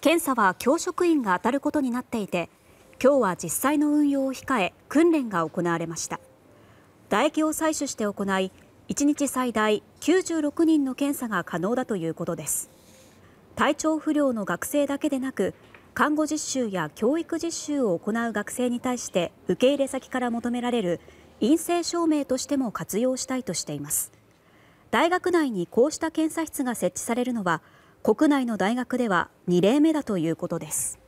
検査は教職員が当たることになっていて今日は実際の運用を控え訓練が行われました唾液を採取して行い1日最大96人の検査が可能だということです体調不良の学生だけでなく看護実習や教育実習を行う学生に対して受け入れ先から求められる陰性証明としても活用したいとしています大学内にこうした検査室が設置されるのは国内の大学では2例目だということです。